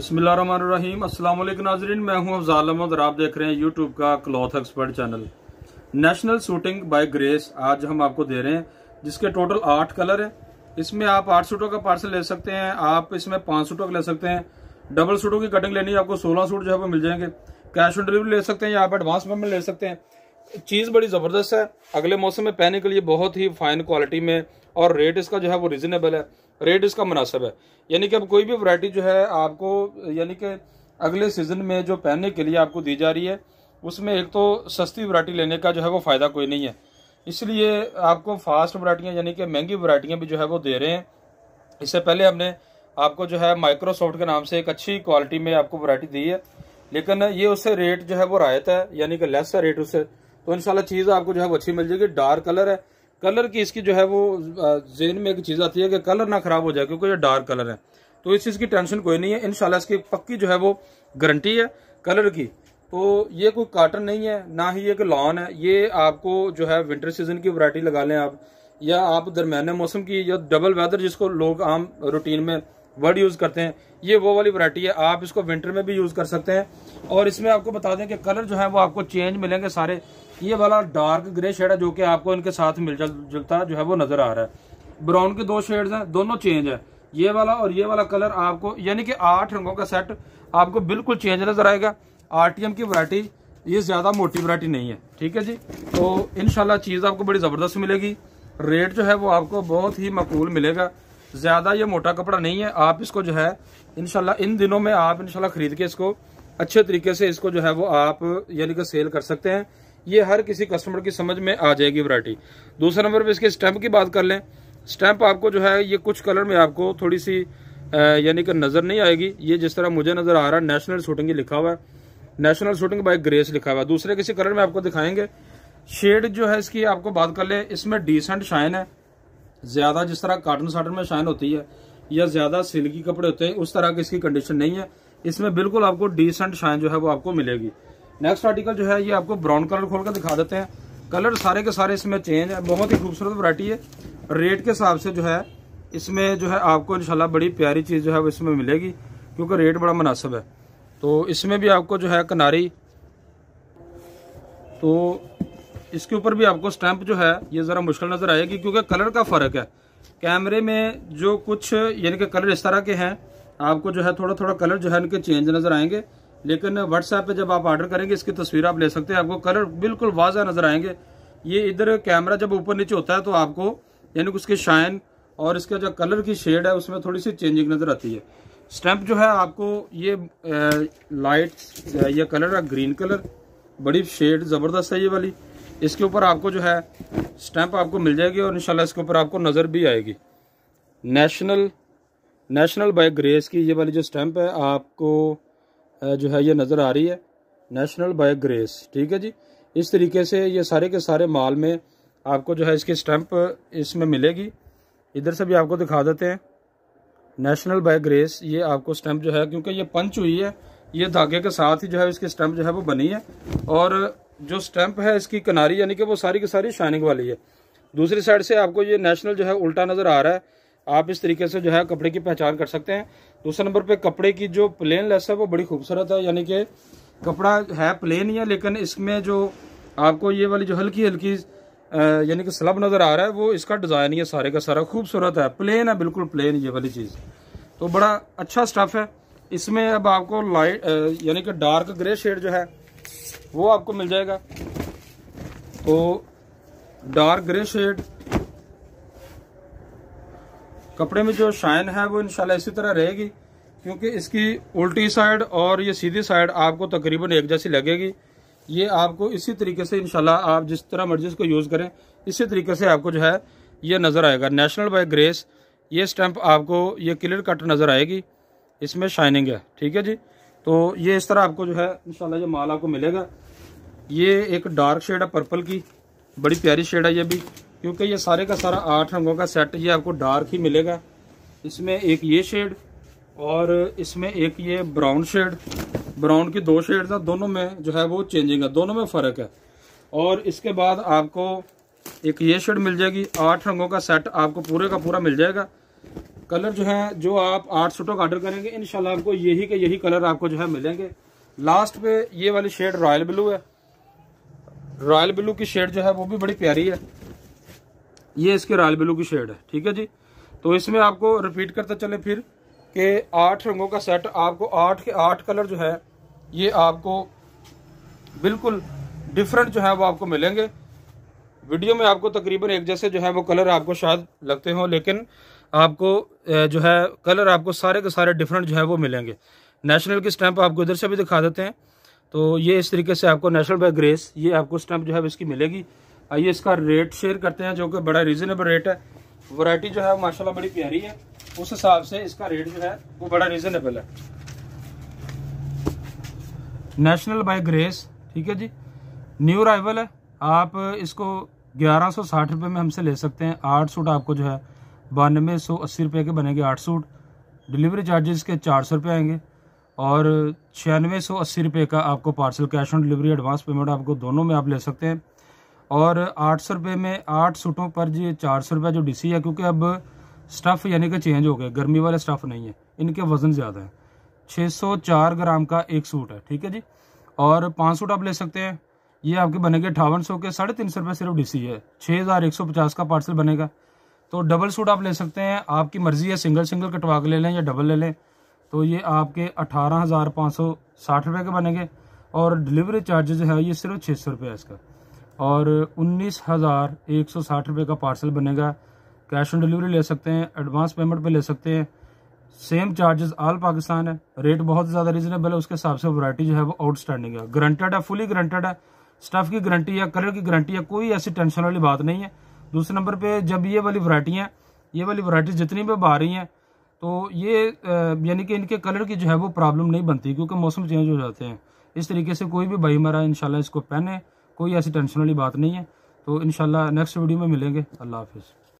बसमीम असल नाजरीन मैं हूँ अफजाल अहमद और आप देख रहे हैं यूट्यूब का cloth expert channel national suiting by grace आज हम आपको दे रहे हैं जिसके टोटल आठ कलर हैं इसमें आप आठ सूटों का पार्सल ले सकते हैं आप इसमें पाँच सूटों का ले सकते हैं डबल सूटों की कटिंग लेनी है आपको सोलह सूट जो है वो मिल जाएंगे कैश ऑन डिलीवरी ले सकते हैं या आप एडवांस पेमेंट ले सकते हैं चीज़ बड़ी ज़बरदस्त है अगले मौसम में पहनने के लिए बहुत ही फाइन क्वालिटी में और रेट इसका जो है वो रिजनेबल है रेट इसका मुनासब है यानी कि अब कोई भी वरायटी जो है आपको यानी कि अगले सीज़न में जो पहनने के लिए आपको दी जा रही है उसमें एक तो सस्ती वरायटी लेने का जो है वो फ़ायदा कोई नहीं है इसलिए आपको फास्ट वरायटियाँ यानी कि महंगी वरायटियाँ भी जो है वो दे रहे हैं इससे पहले हमने आपको जो है माइक्रोसॉफ्ट के नाम से एक अच्छी क्वालिटी में आपको वरायटी दी है लेकिन ये उससे रेट जो है वो रायत है यानी कि लेस है रेट उससे तो इन चीज़ आपको जो है वो अच्छी मिल जाएगी डार्क कलर है कलर की इसकी जो है वो जेन में एक चीज़ आती है कि कलर ना ख़राब हो जाए क्योंकि ये डार्क कलर है तो इस चीज़ की टेंशन कोई नहीं है इन इसकी पक्की जो है वो गारंटी है कलर की तो ये कोई काटन नहीं है ना ही ये लॉन है ये आपको जो है विंटर सीजन की वरायटी लगा लें आप या आप दरमियाने मौसम की या डबल वेदर जिसको लोग आम रूटीन में वर्ड यूज करते हैं ये वो वाली वरायटी है आप इसको विंटर में भी यूज कर सकते हैं और इसमें आपको बता दें कि कलर जो है वो आपको चेंज मिलेंगे सारे ये वाला डार्क ग्रे शेड है जो कि आपको इनके साथ मिल जुलता जो है वो नजर आ रहा है ब्राउन के दो शेड्स हैं दोनों चेंज है ये वाला और ये वाला कलर आपको यानी कि आठ रंगों का सेट आपको बिल्कुल चेंज नजर आएगा आरटीएम की वरायटी ये ज़्यादा मोटी वरायटी नहीं है ठीक है जी तो इनशाला चीज़ आपको बड़ी ज़बरदस्त मिलेगी रेट जो है वो आपको बहुत ही मकबूल मिलेगा ज़्यादा ये मोटा कपड़ा नहीं है आप इसको जो है इनशाला इन दिनों में आप इनशाला खरीद के इसको अच्छे तरीके से इसको जो है वो आप यानी कि सेल कर सकते हैं ये हर किसी कस्टमर की समझ में आ जाएगी वरायटी दूसरे नंबर पर इसके स्टैंप की बात कर लें स्टैंप आपको जो है ये कुछ कलर में आपको थोड़ी सी यानी कि नज़र नहीं आएगी ये जिस तरह मुझे नज़र आ रहा है नेशनल शूटिंग लिखा हुआ है नेशनल शूटिंग बाय ग्रेस लिखा हुआ है दूसरे किसी कलर में आपको दिखाएंगे शेड जो है इसकी आपको बात कर लें इसमें डिसेंट शाइन है ज़्यादा जिस तरह काटन साटन में शाइन होती है या ज़्यादा सिल्की कपड़े होते हैं उस तरह की इसकी कंडीशन नहीं है इसमें बिल्कुल आपको डिसेंट शाइन जो है वो आपको मिलेगी नेक्स्ट आर्टिकल जो है ये आपको ब्राउन कलर खोल कर दिखा देते हैं कलर सारे के सारे इसमें चेंज है बहुत ही खूबसूरत वरायटी है रेट के हिसाब से जो है इसमें जो है आपको इनशाला बड़ी प्यारी चीज़ जो है वो इसमें मिलेगी क्योंकि रेट बड़ा मुनासिब है तो इसमें भी आपको जो है कनारी तो इसके ऊपर भी आपको स्टैंप जो है ये ज़रा मुश्किल नज़र आएगी क्योंकि कलर का फ़र्क है कैमरे में जो कुछ यानी कि कलर इस तरह के हैं आपको जो है थोड़ा थोड़ा कलर जो है इनके चेंज नज़र आएंगे लेकिन व्हाट्सएप पे जब आप ऑर्डर करेंगे इसकी तस्वीर आप ले सकते हैं आपको कलर बिल्कुल वाज़ा नज़र आएंगे ये इधर कैमरा जब ऊपर नीचे होता है तो आपको यानी कि उसकी शाइन और इसका जो कलर की शेड है उसमें थोड़ी सी चेंजिंग नज़र आती है स्टैंप जो है आपको ये लाइट या कलर है ग्रीन कलर बड़ी शेड ज़बरदस्त है ये वाली इसके ऊपर आपको जो है स्टैंप आपको मिल जाएगी और इंशाल्लाह इसके ऊपर आपको नज़र भी आएगी नेशनल नेशनल बाय ग्रेस की ये वाली जो स्टैंप है आपको जो है ये नज़र आ रही है नेशनल बाय ग्रेस ठीक है जी इस तरीके से ये सारे के सारे माल में आपको जो है इसकी स्टैंप इसमें मिलेगी इधर से भी आपको दिखा देते हैं नेशनल बाय ग्रेस ये आपको स्टैंप जो है क्योंकि ये पंच हुई है ये धागे के साथ ही जो है इसकी स्टैंप जो है वो बनी है और जो स्टैंप है इसकी किनारी यानी कि वो सारी की सारी शाइनिंग वाली है दूसरी साइड से आपको ये नेशनल जो है उल्टा नज़र आ रहा है आप इस तरीके से जो है कपड़े की पहचान कर सकते हैं दूसरे नंबर पे कपड़े की जो प्लेन लेस है वो बड़ी खूबसूरत है यानी कि कपड़ा है प्लेन ही है लेकिन इसमें जो आपको ये वाली जो हल्की हल्की यानी कि स्लब नज़र आ रहा है वो इसका डिज़ाइन ही है सारे का सारा खूबसूरत है प्लेन है बिल्कुल प्लेन ये वाली चीज़ तो बड़ा अच्छा स्टफ़ है इसमें अब आपको लाइट यानी कि डार्क ग्रे शेड जो है वो आपको मिल जाएगा तो डार्क ग्रे शेड कपड़े में जो शाइन है वो इनशाला इसी तरह रहेगी क्योंकि इसकी उल्टी साइड और ये सीधी साइड आपको तकरीबन एक जैसी लगेगी ये आपको इसी तरीके से इनशाला आप जिस तरह मर्जी इसको यूज़ करें इसी तरीके से आपको जो है ये नज़र आएगा नेशनल बाय ग्रेस ये स्टैंप आपको ये क्लियर कट नज़र आएगी इसमें शाइनिंग है ठीक है जी तो ये इस तरह आपको जो है इन ये माल आपको मिलेगा ये एक डार्क शेड है पर्पल की बड़ी प्यारी शेड है ये भी क्योंकि ये सारे का सारा आठ रंगों का सेट ये आपको डार्क ही मिलेगा इसमें एक ये शेड और इसमें एक ये ब्राउन शेड ब्राउन की दो शेड था दोनों में जो है वो चेंजिंग है दोनों में फ़र्क है और इसके बाद आपको एक ये शेड मिल जाएगी आठ रंगों का सेट आपको पूरे का पूरा मिल जाएगा कलर जो है जो आप आठ सूटों का ऑर्डर करेंगे इनशाला आपको यही के यही कलर आपको जो है मिलेंगे लास्ट पे ये वाली शेड रॉयल ब्लू है रॉयल ब्लू की शेड जो है वो भी बड़ी प्यारी है ये इसके रॉयल ब्लू की शेड है ठीक है जी तो इसमें आपको रिपीट करते चले फिर कि आठ रंगों का सेट आपको आठ के आठ कलर जो है ये आपको बिल्कुल डिफरेंट जो है वो आपको मिलेंगे वीडियो में आपको तकरीबन एक जैसे जो है वो कलर आपको शायद लगते हों लेकिन आपको जो है कलर आपको सारे के सारे डिफरेंट जो है वो मिलेंगे नेशनल की स्टैंप आपको इधर से भी दिखा देते हैं तो ये इस तरीके से आपको नेशनल बाय ग्रेस ये आपको स्टैंप जो है इसकी मिलेगी आइए इसका रेट शेयर करते हैं जो कि बड़ा रीज़नेबल रेट है वैरायटी जो है माशाल्लाह बड़ी प्यारी है उस हिसाब से इसका रेट जो है वो बड़ा रीज़नेबल है नेशनल बाय ग्रेस ठीक है जी न्यू अराइवल है आप इसको ग्यारह सौ साठ रुपये में हमसे ले सकते हैं आठ सूट आपको जो है बानवे सौ अस्सी रुपये के बनेंगे आठ सूट डिलीवरी चार्जेस के चार सौ रुपये आएंगे और छियानवे सौ अस्सी रुपये का आपको parcel cash on delivery advance payment आपको दोनों में आप ले सकते हैं और आठ सौ रुपये में आठ सूटों पर जी चार सौ रुपये जो डी है क्योंकि अब स्टफ़ यानी कि चेंज हो गया गर्मी वाले स्टफ़ नहीं है इनके वज़न ज़्यादा है चार ग्राम का एक सूट है ठीक है जी और पाँच सूट आप ले सकते हैं ये आपके बनेंगे अठावन सौ के साढ़े तीन सौ रुपये सिर्फ डीसी है छः हज़ार एक सौ पचास का पार्सल बनेगा तो डबल सूट आप ले सकते हैं आपकी मर्ज़ी है सिंगल सिंगल कटवा के ले लें या डबल ले लें तो ये आपके अठारह हज़ार पाँच सौ साठ रुपये के बनेंगे और डिलीवरी चार्जेज है ये सिर्फ छः सौ रुपये इसका और उन्नीस हज़ार एक सौ साठ रुपये का पार्सल बनेगा कैश ऑन डिलीवरी ले सकते हैं एडवांस पेमेंट पे ले सकते हैं सेम चार्जेस ऑल पाकिस्तान है रेट बहुत ज़्यादा रीजनेबल है उसके हिसाब से वरायटी जो है वो आउटस्टैंडिंग है ग्रंटेड है फुली ग्रंटेड है स्टफ़ की गारंटी या कलर की गारंटी या कोई ऐसी टेंशन वाली बात नहीं है दूसरे नंबर पे जब ये वाली वरायटी ये वाली वरायटी जितनी भी बाहर रही हैं तो ये यानी कि इनके कलर की जो है वो प्रॉब्लम नहीं बनती क्योंकि मौसम चेंज हो जाते हैं इस तरीके से कोई भी भाई मारा इनशाला इसको पहने कोई ऐसी टेंशन वाली बात नहीं है तो इनशाला नेक्स्ट वीडियो में मिलेंगे अल्लाह हाफिज़